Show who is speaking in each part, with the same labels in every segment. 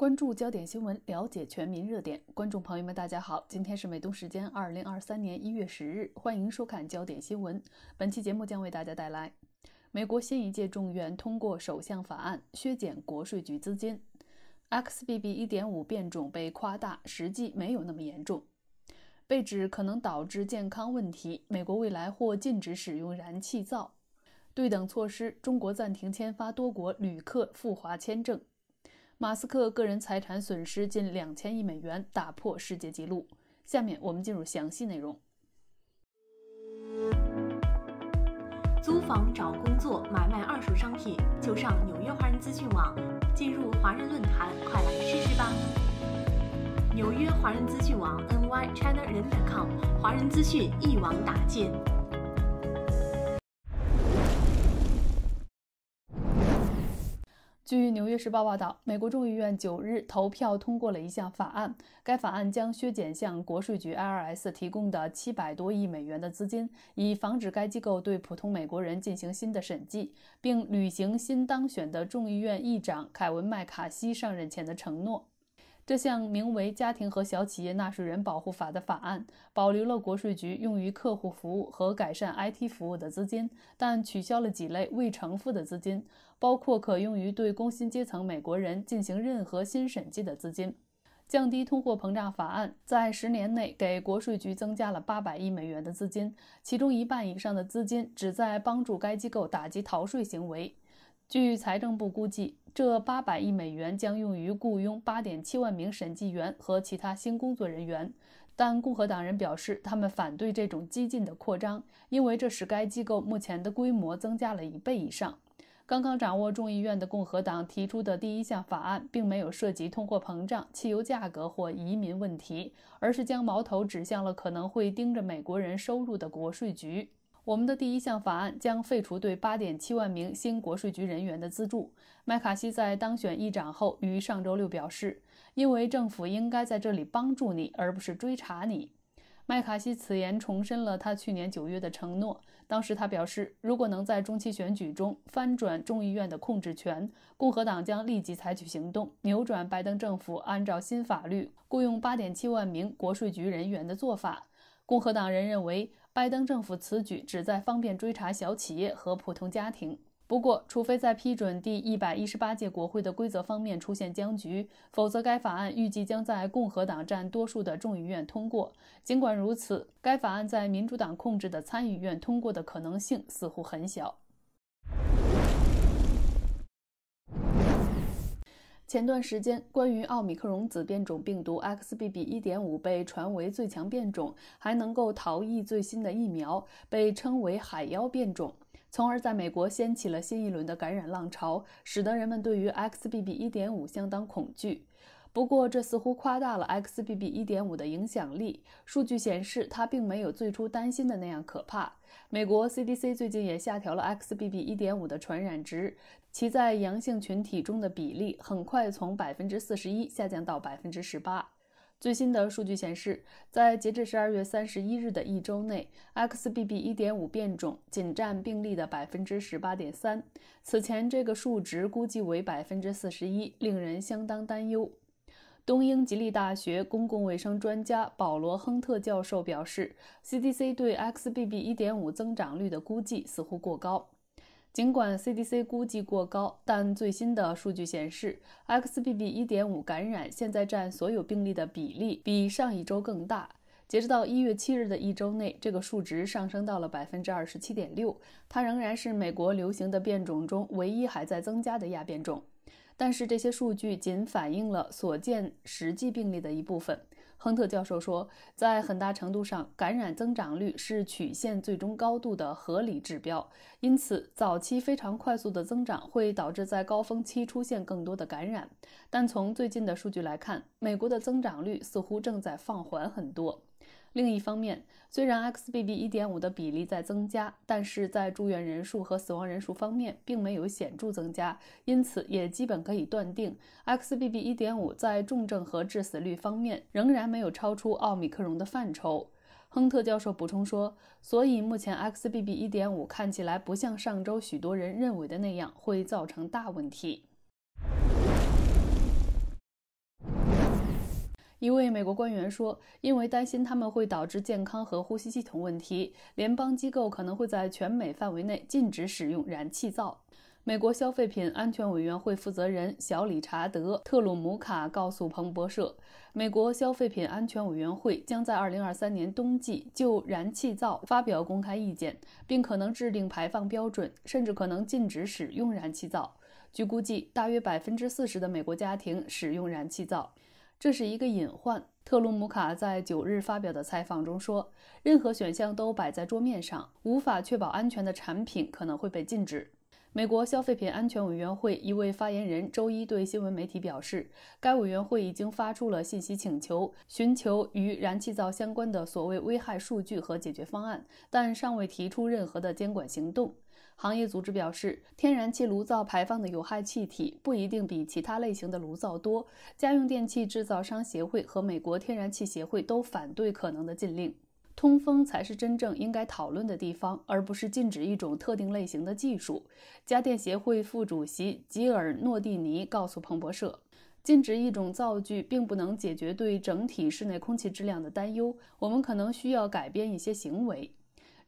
Speaker 1: 关注焦点新闻，了解全民热点。观众朋友们，大家好，今天是美东时间二零二三年一月十日，欢迎收看焦点新闻。本期节目将为大家带来：美国新一届众院通过首相法案，削减国税局资金；XBB.1.5 变种被夸大，实际没有那么严重；被指可能导致健康问题，美国未来或禁止使用燃气灶；对等措施，中国暂停签发多国旅客赴华签证。马斯克个人财产损失近两千亿美元，打破世界纪录。下面我们进入详细内容。租房、找工作、买卖二手商品，就上纽约华人资讯网，进入华人论坛，快来试试吧！纽约华人资讯网 nycn.com，h i 华人资讯一网打尽。据《纽约时报》报道，美国众议院九日投票通过了一项法案，该法案将削减向国税局 （IRS） 提供的七百多亿美元的资金，以防止该机构对普通美国人进行新的审计，并履行新当选的众议院议长凯文·麦卡锡上任前的承诺。这项名为《家庭和小企业纳税人保护法》的法案保留了国税局用于客户服务和改善 IT 服务的资金，但取消了几类未偿付的资金，包括可用于对工薪阶层美国人进行任何新审计的资金。降低通货膨胀法案在十年内给国税局增加了800亿美元的资金，其中一半以上的资金旨在帮助该机构打击逃税行为。据财政部估计。这八百亿美元将用于雇佣八点七万名审计员和其他新工作人员，但共和党人表示，他们反对这种激进的扩张，因为这使该机构目前的规模增加了一倍以上。刚刚掌握众议院的共和党提出的第一项法案，并没有涉及通货膨胀、汽油价格或移民问题，而是将矛头指向了可能会盯着美国人收入的国税局。我们的第一项法案将废除对8.7万名新国税局人员的资助。麦卡锡在当选议长后于上周六表示：“因为政府应该在这里帮助你，而不是追查你。”麦卡锡此言重申了他去年九月的承诺。当时他表示，如果能在中期选举中翻转众议院的控制权，共和党将立即采取行动，扭转拜登政府按照新法律雇佣8.7万名国税局人员的做法。共和党人认为。拜登政府此举旨在方便追查小企业和普通家庭。不过，除非在批准第一百一十八届国会的规则方面出现僵局，否则该法案预计将在共和党占多数的众议院通过。尽管如此，该法案在民主党控制的参议院通过的可能性似乎很小。前段时间，关于奥密克戎子变种病毒 XBB.1.5 被传为最强变种，还能够逃逸最新的疫苗，被称为“海妖”变种，从而在美国掀起了新一轮的感染浪潮，使得人们对于 XBB.1.5 相当恐惧。不过，这似乎夸大了 XBB.1.5 的影响力。数据显示，它并没有最初担心的那样可怕。美国 CDC 最近也下调了 XBB.1.5 的传染值，其在阳性群体中的比例很快从百分之四十一下降到百分之十八。最新的数据显示，在截至十二月三十一日的一周内，XBB.1.5 变种仅占病例的百分之十八点三，此前这个数值估计为百分之四十一，令人相当担忧。东英吉利大学公共卫生专家保罗·亨特教授表示，CDC 对 XBB.1.5 增长率的估计似乎过高。尽管 CDC 估计过高，但最新的数据显示，XBB.1.5 感染现在占所有病例的比例比上一周更大。截止到1月7日的一周内，这个数值上升到了27.6%，它仍然是美国流行的变种中唯一还在增加的亚变种。但是这些数据仅反映了所见实际病例的一部分，亨特教授说，在很大程度上，感染增长率是曲线最终高度的合理指标。因此，早期非常快速的增长会导致在高峰期出现更多的感染。但从最近的数据来看，美国的增长率似乎正在放缓很多。另一方面，虽然 XBB.1.5 的比例在增加，但是在住院人数和死亡人数方面并没有显著增加，因此也基本可以断定 XBB.1.5 在重症和致死率方面仍然没有超出奥密克戎的范畴。亨特教授补充说：“所以目前 XBB.1.5 看起来不像上周许多人认为的那样会造成大问题。”一位美国官员说：“因为担心他们会导致健康和呼吸系统问题，联邦机构可能会在全美范围内禁止使用燃气灶。”美国消费品安全委员会负责人小理查德·特鲁姆卡告诉彭博社：“美国消费品安全委员会将在2023年冬季就燃气灶发表公开意见，并可能制定排放标准，甚至可能禁止使用燃气灶。”据估计，大约百分之四十的美国家庭使用燃气灶。这是一个隐患。特鲁姆卡在九日发表的采访中说：“任何选项都摆在桌面上，无法确保安全的产品可能会被禁止。”美国消费品安全委员会一位发言人周一对新闻媒体表示，该委员会已经发出了信息请求，寻求与燃气灶相关的所谓危害数据和解决方案，但尚未提出任何的监管行动。行业组织表示，天然气炉灶排放的有害气体不一定比其他类型的炉灶多。家用电器制造商协会和美国天然气协会都反对可能的禁令。通风才是真正应该讨论的地方，而不是禁止一种特定类型的技术。家电协会副主席吉尔·诺蒂尼告诉彭博社：“禁止一种灶具并不能解决对整体室内空气质量的担忧。我们可能需要改变一些行为。”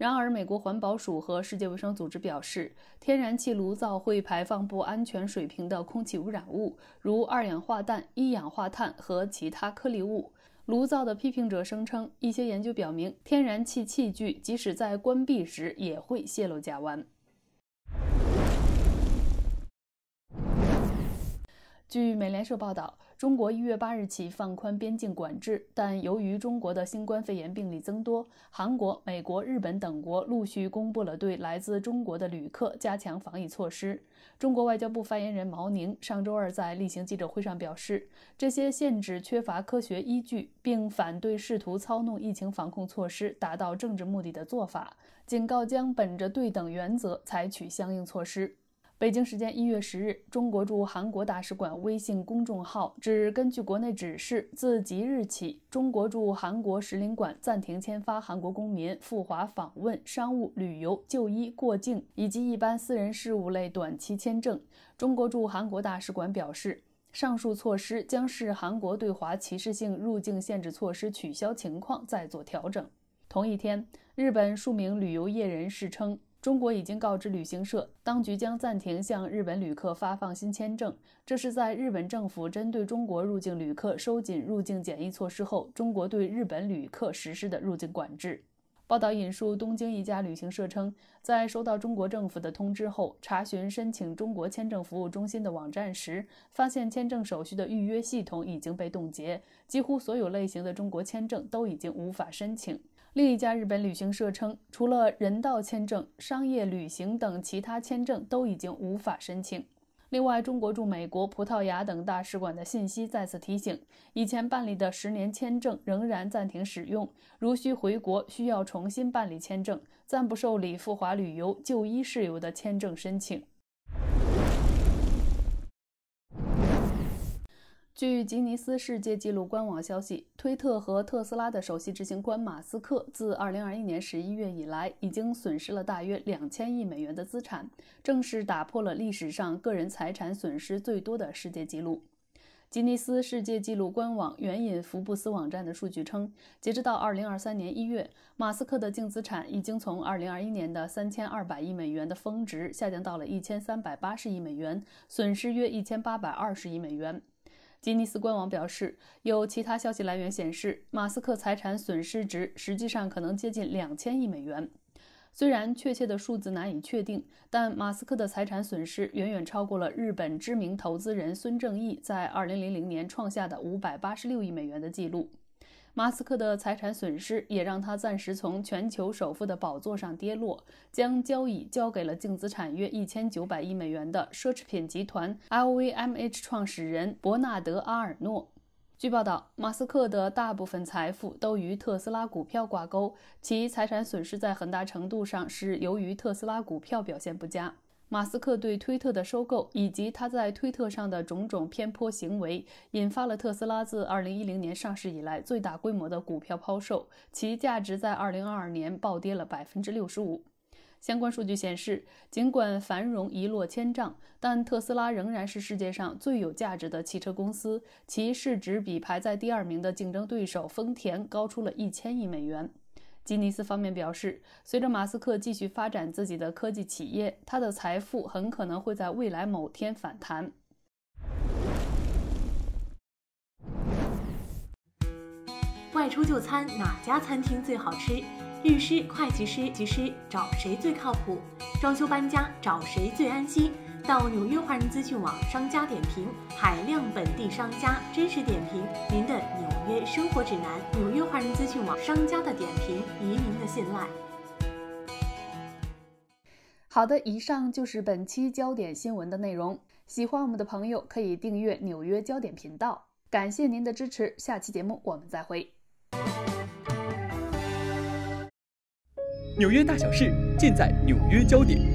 Speaker 1: 然而，美国环保署和世界卫生组织表示，天然气炉灶会排放不安全水平的空气污染物，如二氧化氮、一氧化碳和其他颗粒物。炉灶的批评者声称，一些研究表明，天然气器具即使在关闭时也会泄漏甲烷。据美联社报道。中国一月八日起放宽边境管制，但由于中国的新冠肺炎病例增多，韩国、美国、日本等国陆续公布了对来自中国的旅客加强防疫措施。中国外交部发言人毛宁上周二在例行记者会上表示，这些限制缺乏科学依据，并反对试图操弄疫情防控措施达到政治目的的做法，警告将本着对等原则采取相应措施。北京时间一月十日，中国驻韩国大使馆微信公众号指，根据国内指示，自即日起，中国驻韩国使领馆暂停签发韩国公民赴华访问、商务、旅游、就医、过境以及一般私人事务类短期签证。中国驻韩国大使馆表示，上述措施将视韩国对华歧视性入境限制措施取消情况再做调整。同一天，日本数名旅游业人士称。中国已经告知旅行社，当局将暂停向日本旅客发放新签证。这是在日本政府针对中国入境旅客收紧入境检疫措施后，中国对日本旅客实施的入境管制。报道引述东京一家旅行社称，在收到中国政府的通知后，查询申请中国签证服务中心的网站时，发现签证手续的预约系统已经被冻结，几乎所有类型的中国签证都已经无法申请。另一家日本旅行社称，除了人道签证、商业旅行等其他签证都已经无法申请。另外，中国驻美国、葡萄牙等大使馆的信息再次提醒：以前办理的十年签证仍然暂停使用，如需回国需要重新办理签证，暂不受理赴华旅游、就医事由的签证申请。据吉尼斯世界纪录官网消息，推特和特斯拉的首席执行官马斯克自2021年11月以来，已经损失了大约两千亿美元的资产，正式打破了历史上个人财产损失最多的世界纪录。吉尼斯世界纪录官网援引福布斯网站的数据称，截至到2023年1月，马斯克的净资产已经从2021年的三千二百亿美元的峰值下降到了一千三百八十亿美元，损失约一千八百二十亿美元。吉尼斯官网表示，有其他消息来源显示，马斯克财产损失值实际上可能接近两千亿美元。虽然确切的数字难以确定，但马斯克的财产损失远远超过了日本知名投资人孙正义在二零零零年创下的五百八十六亿美元的记录。马斯克的财产损失也让他暂时从全球首富的宝座上跌落，将交椅交给了净资产约一千九百亿美元的奢侈品集团 LVMH 创始人伯纳德·阿尔诺。据报道，马斯克的大部分财富都与特斯拉股票挂钩，其财产损失在很大程度上是由于特斯拉股票表现不佳。马斯克对推特的收购，以及他在推特上的种种偏颇行为，引发了特斯拉自2010年上市以来最大规模的股票抛售，其价值在2022年暴跌了65%。相关数据显示，尽管繁荣一落千丈，但特斯拉仍然是世界上最有价值的汽车公司，其市值比排在第二名的竞争对手丰田高出了一千亿美元。吉尼斯方面表示，随着马斯克继续发展自己的科技企业，他的财富很可能会在未来某天反弹。外出就餐哪家餐厅最好吃？律师、会计师、技师找谁最靠谱？装修搬家找谁最安心？到纽约华人资讯网商家点评，海量本地商家真实点评，您的纽约生活指南。纽约华人资讯网商家的点评，移民的信赖。好的，以上就是本期焦点新闻的内容。喜欢我们的朋友可以订阅纽约焦点频道，感谢您的支持。下期节目我们再会。纽约大小事尽在纽约焦点。